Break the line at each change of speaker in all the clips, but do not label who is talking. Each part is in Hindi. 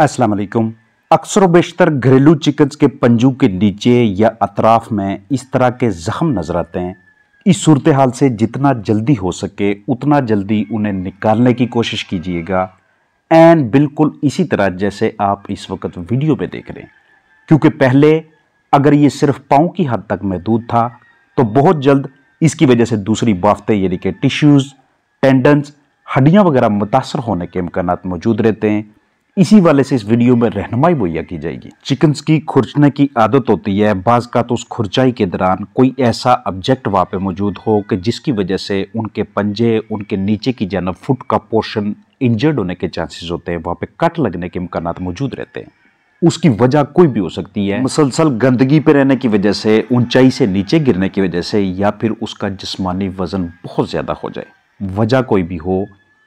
अस्सलाम वालेकुम अक्सर बेशतर घरेलू चिकन्स के पंजू के नीचे या अतराफ में इस तरह के ज़ख्म नज़र आते हैं इस सूरत हाल से जितना जल्दी हो सके उतना जल्दी उन्हें निकालने की कोशिश कीजिएगा एंड बिल्कुल इसी तरह जैसे आप इस वक्त वीडियो में देख रहे हैं क्योंकि पहले अगर ये सिर्फ पाँव की हद तक महदूद था तो बहुत जल्द इसकी वजह से दूसरी बाफ्तें यानी कि टिश्यूज़ टेंडन्स हड्डियाँ वगैरह मुतासर होने के इम्कान मौजूद रहते हैं इसी वाले से इस वीडियो में रहनुमाई मुहैया की जाएगी चिकन्स की खुरचने की आदत होती है बाज का तो उस खुरचाई के दौरान कोई ऐसा ऑब्जेक्ट वहाँ पे मौजूद हो कि जिसकी वजह से उनके पंजे उनके नीचे की जाना फुट का पोर्शन इंजर्ड होने के चांसेस होते हैं वहाँ पे कट लगने के इम्कान मौजूद रहते हैं उसकी वजह कोई भी हो सकती है मुसलसल गंदगी पे रहने की वजह से ऊंचाई से नीचे गिरने की वजह से या फिर उसका जिसमानी वजन बहुत ज़्यादा हो जाए वजह कोई भी हो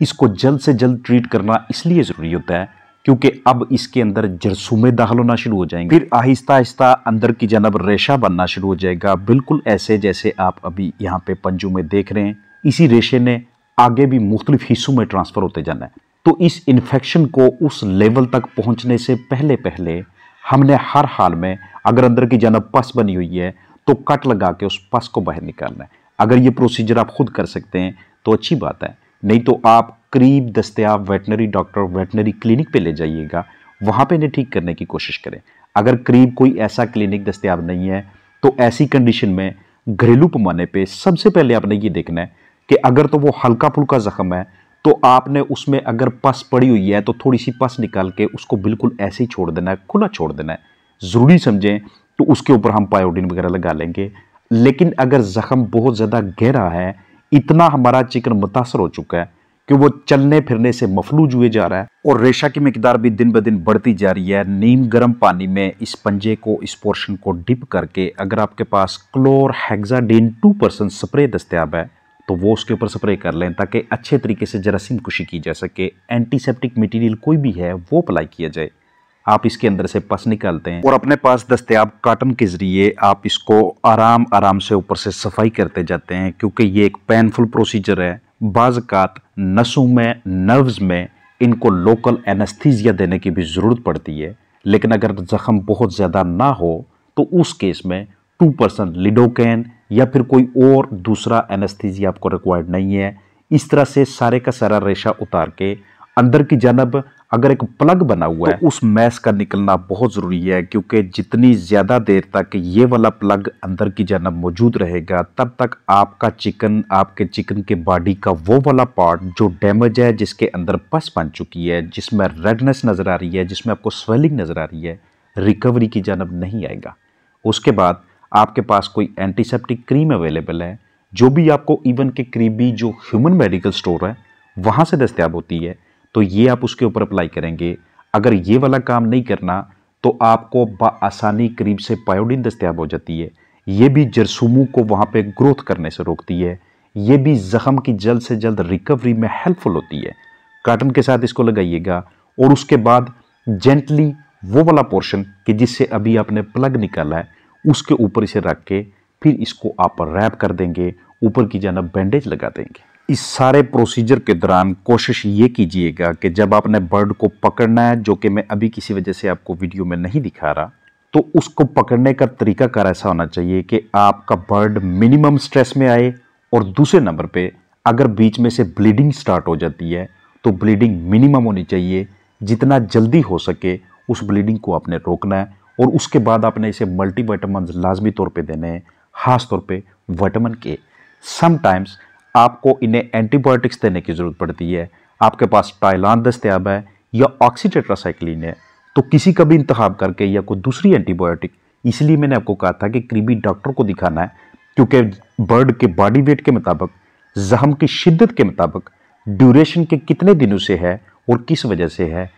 इसको जल्द से जल्द ट्रीट करना इसलिए ज़रूरी होता है क्योंकि अब इसके अंदर जरसूमे दाखिल होना शुरू हो जाएंगे फिर आहिस्ता आहिस्ता अंदर की जानब रेशा बनना शुरू हो जाएगा बिल्कुल ऐसे जैसे आप अभी यहाँ पे पंजू में देख रहे हैं इसी रेशे ने आगे भी मुख्तलिफ हिस्सों में ट्रांसफ़र होते जाना है तो इस इन्फेक्शन को उस लेवल तक पहुँचने से पहले पहले हमने हर हाल में अगर अंदर की जानब पस बनी हुई है तो कट लगा के उस पस को बाहर निकालना है अगर ये प्रोसीजर आप खुद कर सकते हैं तो अच्छी बात है नहीं तो आप करीब दस्तयाब वेटनरी डॉक्टर वेटनरी क्लिनिक पे ले जाइएगा वहाँ पे इन्हें ठीक करने की कोशिश करें अगर करीब कोई ऐसा क्लिनिक दस्तयाब नहीं है तो ऐसी कंडीशन में घरेलू पैमाने पे सबसे पहले आपने ये देखना है कि अगर तो वो हल्का फुल्का ज़ख्म है तो आपने उसमें अगर पस पड़ी हुई है तो थोड़ी सी पस निकाल के उसको बिल्कुल ऐसे ही छोड़ देना है खुला छोड़ देना है ज़रूरी समझें तो उसके ऊपर हम पायोडीन वगैरह लगा लेंगे लेकिन अगर ज़ख्म बहुत ज़्यादा गहरा है इतना हमारा चिकन मुतासर हो चुका है कि वो चलने फिरने से मफलूज हुए जा रहा है और रेशा की मकदार भी दिन ब दिन बढ़ती जा रही है नीम गर्म पानी में इस पंजे को इस पोर्शन को डिप करके अगर आपके पास chlorhexidine two percent spray दस्तियाब है तो वो उसके ऊपर स्प्रे कर लें ताकि अच्छे तरीके से जरासीम कुशी की जा सके एंटीसेप्टिक मटीरियल कोई भी है वो अप्लाई किया जाए आप इसके अंदर से पस निकालते हैं और अपने पास दस्तियाब काटन के ज़रिए आप इसको आराम आराम से ऊपर से सफाई करते जाते हैं क्योंकि ये एक पेनफुल प्रोसीजर है बाज़त नसों में नर्व्स में इनको लोकल एनेस्थीजिया देने की भी ज़रूरत पड़ती है लेकिन अगर ज़ख़म बहुत ज़्यादा ना हो तो उस केस में टू परसेंट लिडोकैन या फिर कोई और दूसरा एनेस्थीजिया आपको रिक्वायर्ड नहीं है इस तरह से सारे का सारा रेशा उतार के अंदर की जानब अगर एक प्लग बना हुआ तो है उस मैस का निकलना बहुत ज़रूरी है क्योंकि जितनी ज़्यादा देर तक ये वाला प्लग अंदर की जानब मौजूद रहेगा तब तक आपका चिकन आपके चिकन के बॉडी का वो वाला पार्ट जो डैमेज है जिसके अंदर पस बन चुकी है जिसमें रेडनेस नज़र आ रही है जिसमें आपको स्वेलिंग नज़र आ रही है रिकवरी की जानब नहीं आएगा उसके बाद आपके पास कोई एंटीसेप्टिक क्रीम अवेलेबल है जो भी आपको इवन के करीबी जो ह्यूमन मेडिकल स्टोर है वहाँ से दस्तियाब होती है तो ये आप उसके ऊपर अप्लाई करेंगे अगर ये वाला काम नहीं करना तो आपको बसानी करीब से पायोडीन दस्तियाब हो जाती है ये भी जरसूमू को वहाँ पर ग्रोथ करने से रोकती है ये भी ज़ख़म की जल्द से जल्द रिकवरी में हेल्पफुल होती है काटन के साथ इसको लगाइएगा और उसके बाद जेंटली वो वाला पोर्शन कि जिससे अभी आपने प्लग निकाला है उसके ऊपर इसे रख के फिर इसको आप रैप कर देंगे ऊपर की जानब बैंडेज लगा देंगे इस सारे प्रोसीजर के दौरान कोशिश ये कीजिएगा कि जब आपने बर्ड को पकड़ना है जो कि मैं अभी किसी वजह से आपको वीडियो में नहीं दिखा रहा तो उसको पकड़ने का तरीकाकार ऐसा होना चाहिए कि आपका बर्ड मिनिमम स्ट्रेस में आए और दूसरे नंबर पे अगर बीच में से ब्लीडिंग स्टार्ट हो जाती है तो ब्लीडिंग मिनिमम होनी चाहिए जितना जल्दी हो सके उस ब्लीडिंग को आपने रोकना है और उसके बाद आपने इसे मल्टी वाइटामस लाजमी तौर पर देने हैं खास तौर पर वाइटामिन के समटाइम्स आपको इन्हें एंटीबायोटिक्स देने की ज़रूरत पड़ती है आपके पास टाइलान दस्तियाब है या ऑक्सीटेट्रासाइक्लिन है तो किसी का भी इंतखब करके या कोई दूसरी एंटीबायोटिक इसलिए मैंने आपको कहा था कि करीबी डॉक्टर को दिखाना है क्योंकि बर्ड के बॉडी वेट के मुताबिक जहम की शिद्दत के मुताबिक ड्यूरेशन के कितने दिनों से है और किस वजह से है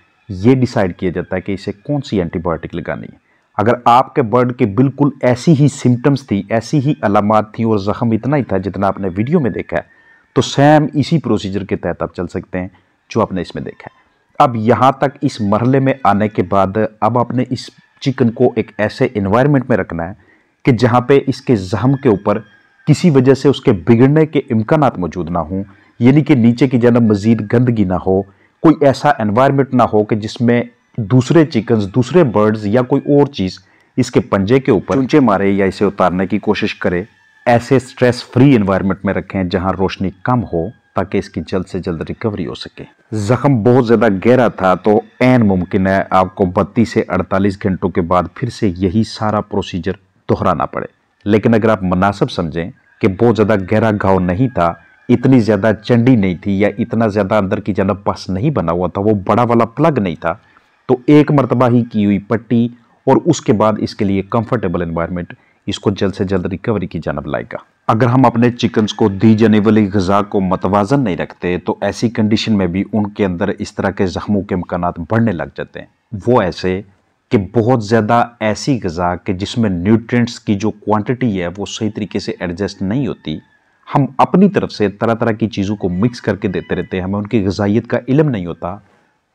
ये डिसाइड किया जाता है कि इसे कौन सी एंटीबायोटिक लगानी है अगर आपके बर्ड के बिल्कुल ऐसी ही सिम्टम्स थी ऐसी ही अलामत थी और ज़ख़म इतना ही था जितना आपने वीडियो में देखा है तो सेम इसी प्रोसीजर के तहत आप चल सकते हैं जो आपने इसमें देखा है अब यहाँ तक इस मरले में आने के बाद अब आपने इस चिकन को एक ऐसे इन्वायरमेंट में रखना है कि जहाँ पर इसके ज़खम के ऊपर किसी वजह से उसके बिगड़ने के इम्कान मौजूद ना हों यानी कि नीचे की जनब मज़ीद गंदगी ना हो कोई ऐसा एनवायरनमेंट ना हो कि जिसमें दूसरे चिकन्स दूसरे बर्ड्स या कोई और चीज़ इसके पंजे के ऊपर चूंचे मारे या इसे उतारने की कोशिश करे ऐसे स्ट्रेस फ्री इन्वायरमेंट में रखें जहां रोशनी कम हो ताकि इसकी जल्द से जल्द रिकवरी हो सके ज़ख्म बहुत ज़्यादा गहरा था तो एन मुमकिन है आपको बत्तीस से अड़तालीस घंटों के बाद फिर से यही सारा प्रोसीजर दोहराना पड़े लेकिन अगर आप मुनासिब समझें कि बहुत ज़्यादा गहरा घाव नहीं था इतनी ज़्यादा चंडी नहीं थी या इतना ज़्यादा अंदर की जनब पास नहीं बना हुआ था वो बड़ा वाला प्लग नहीं था तो एक मरतबा ही की हुई पट्टी और उसके बाद इसके लिए कंफर्टेबल एनवायरनमेंट इसको जल्द से जल्द रिकवरी की जानब लाएगा अगर हम अपने चिकन्स को दी जाने वाली गज़ा को मतवाजन नहीं रखते तो ऐसी कंडीशन में भी उनके अंदर इस तरह के जख्मों के इम्कान बढ़ने लग जाते हैं वो ऐसे कि बहुत ज़्यादा ऐसी गज़ा कि जिसमें न्यूट्रेंट्स की जो क्वांटिटी है वो सही तरीके से एडजस्ट नहीं होती हम अपनी तरफ से तरह तरह की चीज़ों को मिक्स करके देते रहते हैं हमें उनकी गजाइत का इलम नहीं होता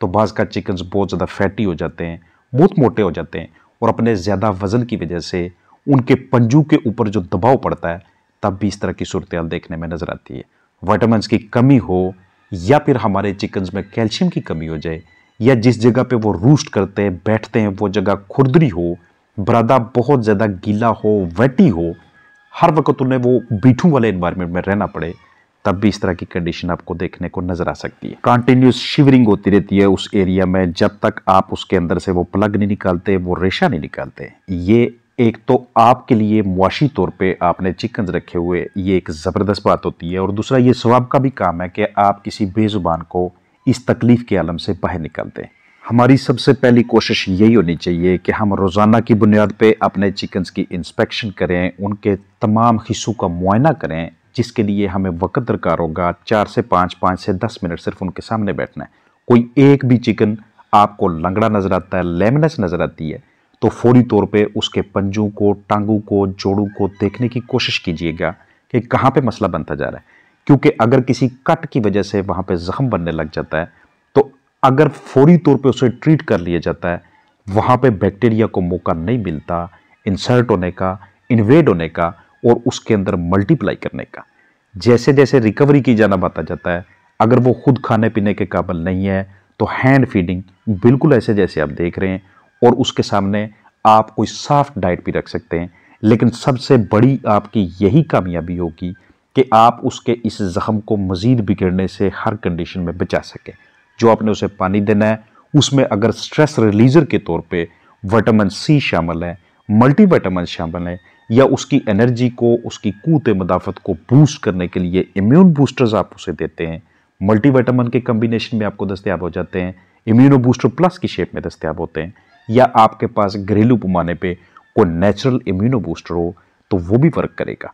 तो बाज़ का चिकन्स बहुत ज़्यादा फैटी हो जाते हैं बहुत मोटे हो जाते हैं और अपने ज़्यादा वज़न की वजह से उनके पंजू के ऊपर जो दबाव पड़ता है तब भी इस तरह की सूरत देखने में नज़र आती है वाइटामस की कमी हो या फिर हमारे चिकन्स में कैल्शियम की कमी हो जाए या जिस जगह पे वो रूस्ट करते हैं बैठते हैं वो जगह खुरदरी हो बरादा बहुत ज़्यादा गीला हो वेटी हो हर वक्त उन्हें वो बीठू वाले इन्वायरमेंट में रहना पड़े तब भी इस तरह की कंडीशन आपको देखने को नजर आ सकती है कंटिन्यूस शिवरिंग होती रहती है उस एरिया में जब तक आप उसके अंदर से वो प्लग नहीं निकालते वो रेशा नहीं निकालते ये एक तो आपके लिए मुआशी तौर पे आपने चिकन्स रखे हुए ये एक ज़बरदस्त बात होती है और दूसरा ये स्वाब का भी काम है कि आप किसी बेज़ुबान को इस तकलीफ़ के आलम से बाहर निकाल दें हमारी सबसे पहली कोशिश यही होनी चाहिए कि हम रोज़ाना की बुनियाद पे अपने चिकन्स की इंस्पेक्शन करें उनके तमाम हिस्सों का मुआयना करें जिसके लिए हमें वक्त दरकार होगा चार से पाँच पाँच से दस मिनट सिर्फ उनके सामने बैठना है कोई एक भी चिकन आपको लंगड़ा नज़र आता है लेमनस नज़र आती है तो फौरी तौर पे उसके पंजों को टांगों को जोड़ों को देखने की कोशिश कीजिएगा कि कहाँ पे मसला बनता जा रहा है क्योंकि अगर किसी कट की वजह से वहाँ पे ज़ख्म बनने लग जाता है तो अगर फौरी तौर पे उसे ट्रीट कर लिया जाता है वहाँ पे बैक्टीरिया को मौका नहीं मिलता इंसर्ट होने का इन्वेड होने का और उसके अंदर मल्टीप्लाई करने का जैसे जैसे रिकवरी की जाना बता जाता है अगर वो खुद खाने पीने के काबिल नहीं है तो हैंड फीडिंग बिल्कुल ऐसे जैसे आप देख रहे हैं और उसके सामने आप कोई साफ डाइट भी रख सकते हैं लेकिन सबसे बड़ी आपकी यही कामयाबी होगी कि आप उसके इस जख्म को मज़ीद बिगड़ने से हर कंडीशन में बचा सकें जो आपने उसे पानी देना है उसमें अगर स्ट्रेस रिलीज़र के तौर पे विटामिन सी शामिल है मल्टीविटामिन शामिल हैं या उसकी एनर्जी को उसकी कूत मदाफत को बूस्ट करने के लिए इम्यून बूस्टर्स आप उसे देते हैं मल्टीविटामिन के कम्बिनेशन में आपको दस्तियाब हो जाते हैं इम्यूनो बूस्टर प्लस की शेप में दस्तियाब होते हैं या आपके पास घरेलू पैमाने पर कोई नेचुरल इम्यूनो बूस्टर हो तो वो भी वर्क करेगा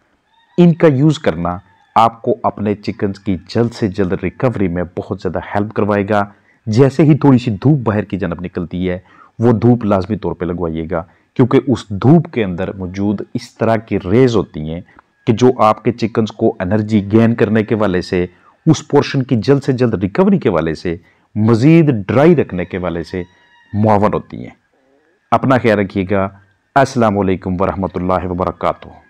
इनका यूज़ करना आपको अपने चिकन्स की जल्द से जल्द रिकवरी में बहुत ज़्यादा हेल्प करवाएगा जैसे ही थोड़ी सी धूप बाहर की जनब निकलती है वो धूप लाजमी तौर पे लगवाइएगा क्योंकि उस धूप के अंदर मौजूद इस तरह की रेज होती हैं कि जो आपके चिकन्स को एनर्जी गेन करने के वाले से उस पोर्शन की जल्द से जल्द रिकवरी के वाले से मज़ीद ड्राई रखने के वाले से मुआवन होती हैं अपना ख्याल रखिएगा असलकम वरहमल वर्का